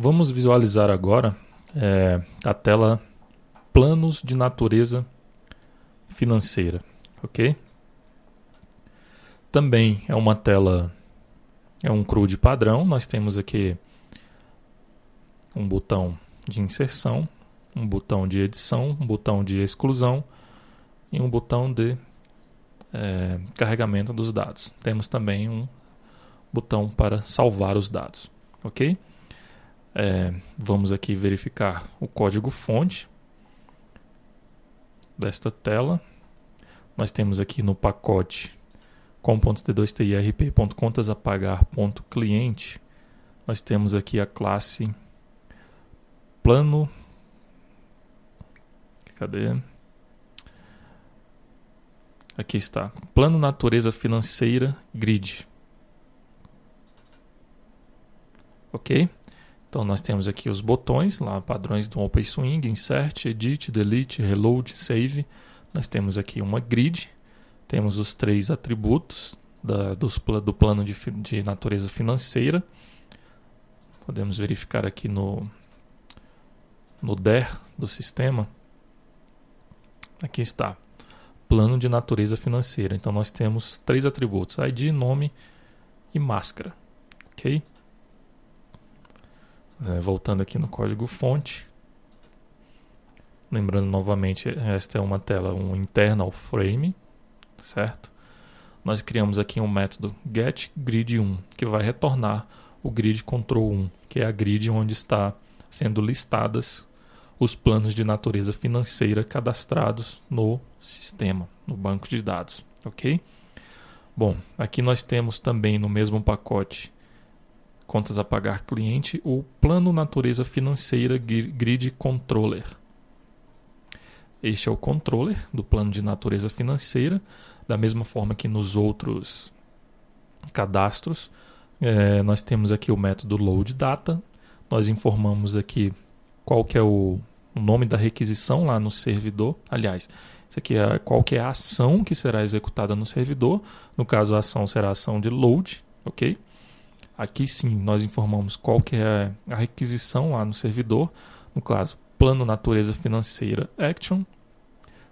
Vamos visualizar agora é, a tela Planos de Natureza Financeira, ok? Também é uma tela, é um CRUD padrão, nós temos aqui um botão de inserção, um botão de edição, um botão de exclusão e um botão de é, carregamento dos dados. Temos também um botão para salvar os dados, ok? É, vamos aqui verificar o código-fonte desta tela. Nós temos aqui no pacote com.t2tirp.contasapagar.cliente, nós temos aqui a classe plano. Cadê? Aqui está. Plano Natureza Financeira Grid. Ok? Então nós temos aqui os botões, lá padrões do OpenSwing, Insert, Edit, Delete, Reload, Save. Nós temos aqui uma grid, temos os três atributos da, dos, do plano de, de natureza financeira. Podemos verificar aqui no, no DER do sistema. Aqui está, plano de natureza financeira. Então nós temos três atributos, ID, nome e máscara, ok? É, voltando aqui no código fonte. Lembrando novamente, esta é uma tela, um internal frame, certo? Nós criamos aqui um método getGrid1, que vai retornar o grid control1, que é a grid onde está sendo listadas os planos de natureza financeira cadastrados no sistema, no banco de dados, ok? Bom, aqui nós temos também no mesmo pacote contas a pagar cliente ou plano natureza financeira grid controller. Este é o controller do plano de natureza financeira, da mesma forma que nos outros cadastros. É, nós temos aqui o método load data. Nós informamos aqui qual que é o, o nome da requisição lá no servidor. Aliás, isso aqui é qual que é a ação que será executada no servidor. No caso, a ação será a ação de load, ok? Aqui sim, nós informamos qual que é a requisição lá no servidor, no caso, plano natureza financeira action,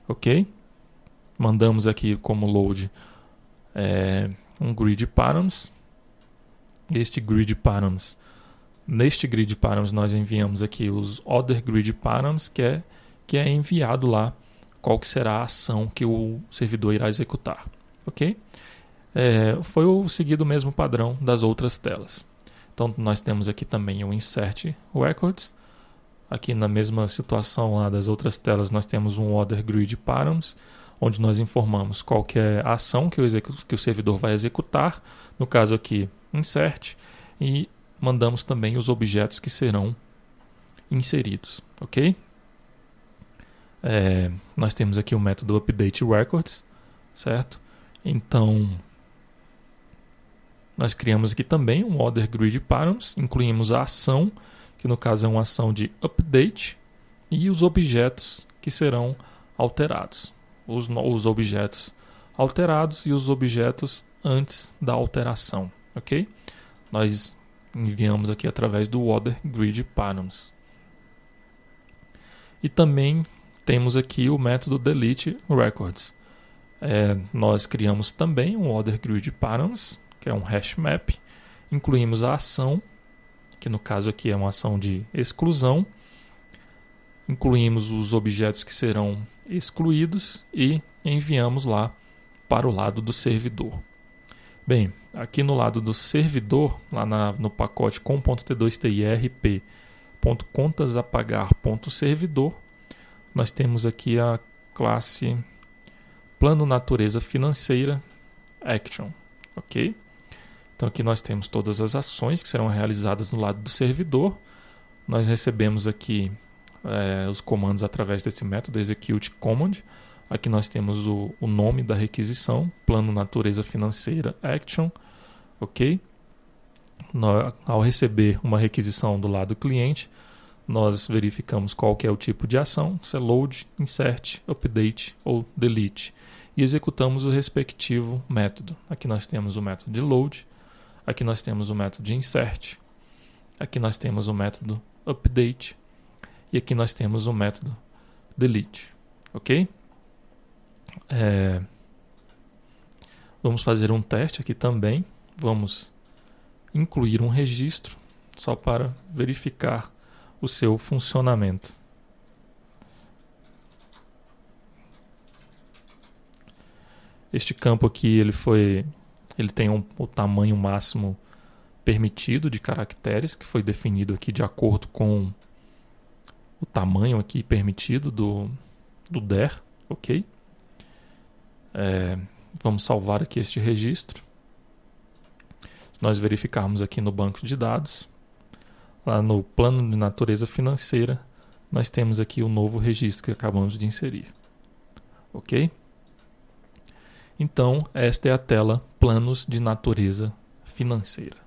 ok? Mandamos aqui como load é, um grid params. Este grid params, neste grid params nós enviamos aqui os other grid params que é que é enviado lá qual que será a ação que o servidor irá executar, ok? é, foi o seguido mesmo padrão das outras telas. Então nós temos aqui também o Insert Records. Aqui na mesma situação lá das outras telas nós temos um Order Grid Params, onde nós informamos qualquer é ação que o, que o servidor vai executar, no caso aqui Insert, e mandamos também os objetos que serão inseridos, ok? É, nós temos aqui o método update records, certo? Então, nós criamos aqui também um Other Grid Params, incluímos a ação, que no caso é uma ação de update, e os objetos que serão alterados. Os, os objetos alterados e os objetos antes da alteração, ok? Nós enviamos aqui através do Other Grid Params. E também temos aqui o método delete records. É, nós criamos também um order grid params que é um hash map. Incluímos a ação, que no caso aqui é uma ação de exclusão. Incluímos os objetos que serão excluídos e enviamos lá para o lado do servidor. Bem, aqui no lado do servidor, lá na, no pacote com.t2tirp.contasapagar.servidor, nós temos aqui a classe Plano Natureza Financeira Action, ok? Então aqui nós temos todas as ações que serão realizadas no lado do servidor. Nós recebemos aqui é, os comandos através desse método execute command. Aqui nós temos o, o nome da requisição, plano natureza financeira action, ok? No, ao receber uma requisição do lado do cliente, nós verificamos qual é o tipo de ação, se é load, insert, update ou delete, e executamos o respectivo método. Aqui nós temos o método de load, Aqui nós temos o método insert, aqui nós temos o método update e aqui nós temos o método delete, ok? É... Vamos fazer um teste aqui também. Vamos incluir um registro só para verificar o seu funcionamento. Este campo aqui ele foi ele tem um, o tamanho máximo permitido de caracteres, que foi definido aqui de acordo com o tamanho aqui permitido do, do der, ok? É, vamos salvar aqui este registro. Se nós verificarmos aqui no banco de dados, lá no plano de natureza financeira, nós temos aqui o novo registro que acabamos de inserir, ok? Então, esta é a tela Planos de Natureza Financeira.